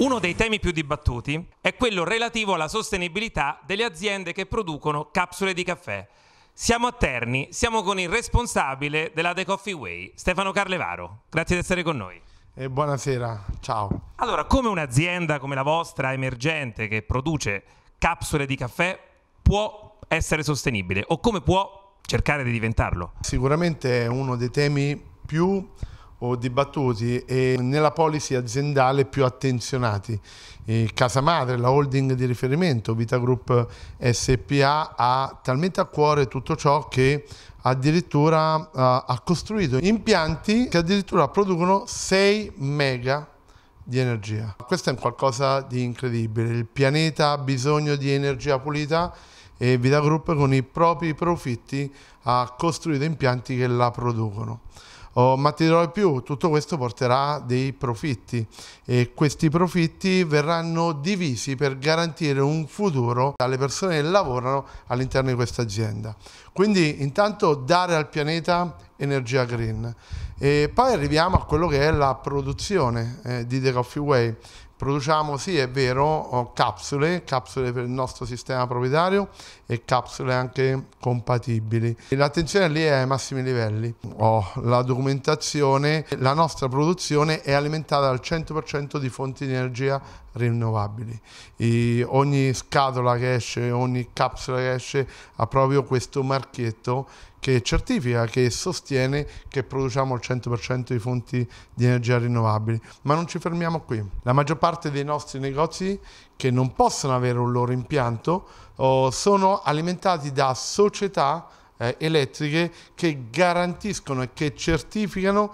Uno dei temi più dibattuti è quello relativo alla sostenibilità delle aziende che producono capsule di caffè. Siamo a Terni, siamo con il responsabile della The Coffee Way, Stefano Carlevaro. Grazie di essere con noi. E buonasera, ciao. Allora, come un'azienda come la vostra emergente che produce capsule di caffè può essere sostenibile o come può cercare di diventarlo? Sicuramente è uno dei temi più o dibattuti e nella policy aziendale più attenzionati. E eh, Casa Madre, la holding di riferimento, Vita Group SPA, ha talmente a cuore tutto ciò che addirittura uh, ha costruito impianti che addirittura producono 6 mega di energia. Questo è qualcosa di incredibile, il pianeta ha bisogno di energia pulita e Vita Group con i propri profitti ha costruito impianti che la producono. Oh, ma ti dirò di più, tutto questo porterà dei profitti e questi profitti verranno divisi per garantire un futuro alle persone che lavorano all'interno di questa azienda. Quindi intanto dare al pianeta energia green. E poi arriviamo a quello che è la produzione eh, di The Coffee Way. Produciamo, sì, è vero, capsule, capsule per il nostro sistema proprietario e capsule anche compatibili. L'attenzione lì è ai massimi livelli. Ho oh, la documentazione, la nostra produzione è alimentata al 100% di fonti di energia rinnovabili. E ogni scatola che esce, ogni capsula che esce ha proprio questo marchetto che certifica, che sostiene che produciamo il 100% di fonti di energia rinnovabili. Ma non ci fermiamo qui. La maggior parte dei nostri negozi che non possono avere un loro impianto oh, sono alimentati da società eh, elettriche che garantiscono e che certificano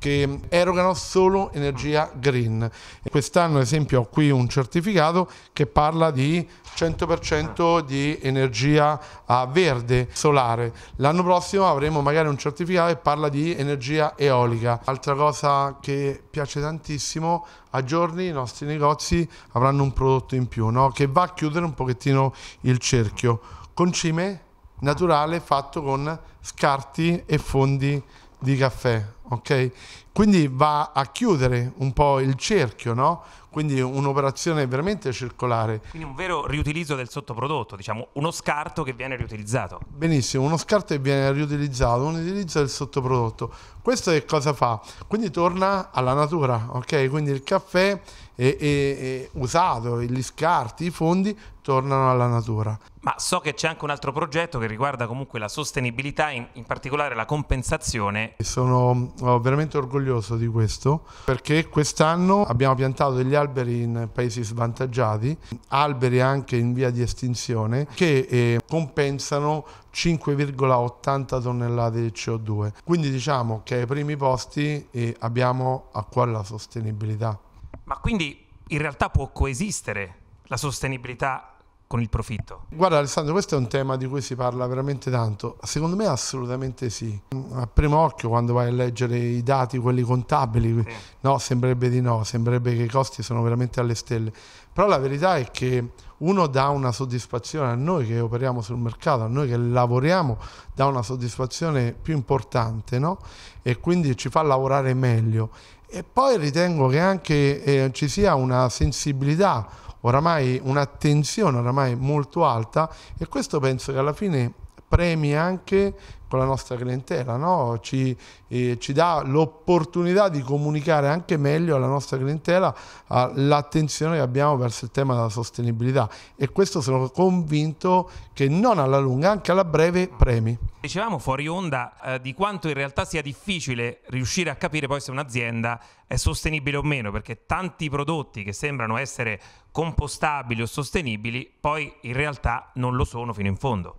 che erogano solo energia green. Quest'anno, ad esempio, ho qui un certificato che parla di 100% di energia ah, verde solare. L'anno prossimo avremo magari un certificato che parla di energia eolica. Altra cosa che piace tantissimo, a giorni i nostri negozi avranno un prodotto in più, no? che va a chiudere un pochettino il cerchio. Concime naturale fatto con scarti e fondi di caffè Okay? Quindi va a chiudere un po' il cerchio, no? Quindi un'operazione veramente circolare. Quindi un vero riutilizzo del sottoprodotto, diciamo uno scarto che viene riutilizzato. Benissimo, uno scarto che viene riutilizzato, un utilizzo del sottoprodotto. Questo che cosa fa? Quindi torna alla natura, ok? Quindi il caffè è, è, è usato, gli scarti, i fondi tornano alla natura. Ma so che c'è anche un altro progetto che riguarda comunque la sostenibilità, in, in particolare la compensazione. Sono veramente orgoglioso di questo perché quest'anno abbiamo piantato degli alberi in paesi svantaggiati, alberi anche in via di estinzione che eh, compensano 5,80 tonnellate di CO2. Quindi diciamo che ai primi posti eh, abbiamo a qua la sostenibilità. Ma quindi in realtà può coesistere la sostenibilità con il profitto? Guarda Alessandro, questo è un tema di cui si parla veramente tanto. Secondo me assolutamente sì. A primo occhio, quando vai a leggere i dati, quelli contabili, sì. no, sembrerebbe di no, sembrerebbe che i costi sono veramente alle stelle. Però la verità è che uno dà una soddisfazione a noi che operiamo sul mercato, a noi che lavoriamo, dà una soddisfazione più importante no? e quindi ci fa lavorare meglio. E poi ritengo che anche eh, ci sia una sensibilità, oramai un'attenzione oramai molto alta e questo penso che alla fine premi anche con la nostra clientela, no? ci, eh, ci, dà l'opportunità di comunicare anche meglio alla nostra clientela l'attenzione che abbiamo verso il tema della sostenibilità e questo sono convinto che non alla lunga, anche alla breve, premi. Dicevamo fuori onda eh, di quanto in realtà sia difficile riuscire a capire poi se un'azienda è sostenibile o meno, perché tanti prodotti che sembrano essere compostabili o sostenibili poi in realtà non lo sono fino in fondo.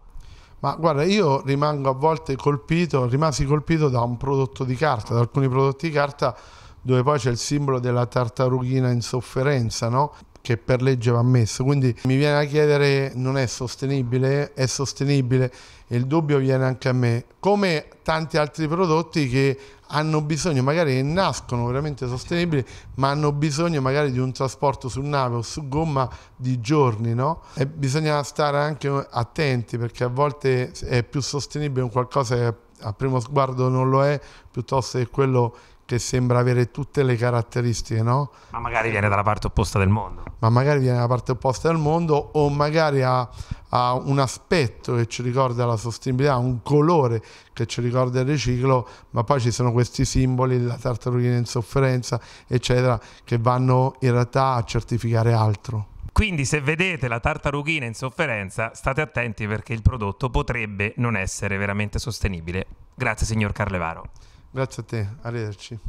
Ma guarda, io rimango a volte colpito, rimasi colpito da un prodotto di carta, da alcuni prodotti di carta dove poi c'è il simbolo della tartarughina in sofferenza, no? che per legge va messo. Quindi mi viene a chiedere non è sostenibile, è sostenibile e il dubbio viene anche a me, come tanti altri prodotti che hanno bisogno, magari nascono veramente sostenibili, ma hanno bisogno magari di un trasporto su nave o su gomma di giorni, no? E bisogna stare anche attenti perché a volte è più sostenibile un qualcosa che a primo sguardo non lo è, piuttosto che quello che che sembra avere tutte le caratteristiche, no? Ma magari viene dalla parte opposta del mondo. Ma magari viene dalla parte opposta del mondo o magari ha, ha un aspetto che ci ricorda la sostenibilità, un colore che ci ricorda il riciclo, ma poi ci sono questi simboli, la tartarughina in sofferenza, eccetera, che vanno in realtà a certificare altro. Quindi se vedete la tartarughina in sofferenza, state attenti perché il prodotto potrebbe non essere veramente sostenibile. Grazie signor Carlevaro. Grazie a te, arrivederci.